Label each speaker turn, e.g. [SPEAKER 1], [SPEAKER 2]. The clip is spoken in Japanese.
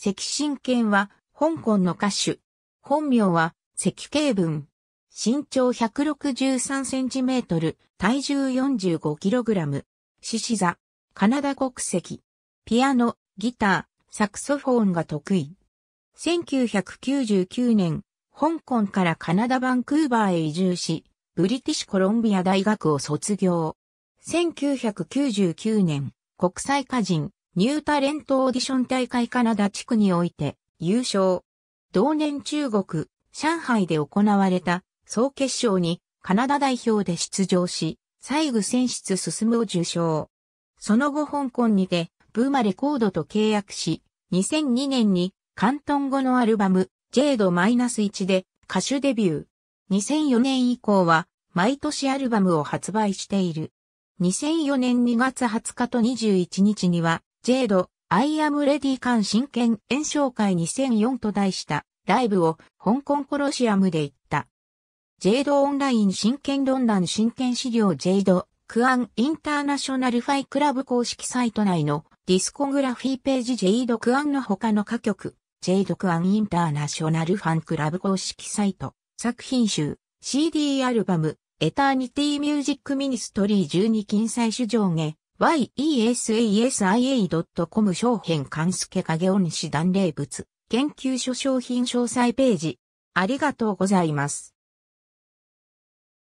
[SPEAKER 1] 石
[SPEAKER 2] 神犬は、香港の歌手。本名は、石慶文。身長163センチメートル、体重45キログラム。獅子座、カナダ国籍。ピアノ、ギター、サクソフォーンが得意。1999年、香港からカナダバンクーバーへ移住し、ブリティッシュコロンビア大学を卒業。1999年、国際歌人、ニュータレントオーディション大会カナダ地区において優勝。同年中国、上海で行われた総決勝にカナダ代表で出場し、最後選出進むを受賞。その後香港にて、ブーマレコードと契約し、2002年に関東語のアルバム、ジェード -1 で歌手デビュー。2004年以降は、毎年アルバムを発売している。2004年2月20日と21日には、ジェード、アイアムレディ間真剣演唱会2004と題したライブを香港コロシアムで行った。ジェードオンライン真剣論壇真剣資料ジェード、クアンインターナショナルファイクラブ公式サイト内のディスコグラフィーページジェイドクアンの他の歌曲、ジェイドクアンインターナショナルファンクラブ公式サイト、作品集、CD アルバム、エターニティミュージックミニストリー12金採取上下、yesasia.com 商品関助影音師断霊物研究所商品詳細ページ。ありがとうございます。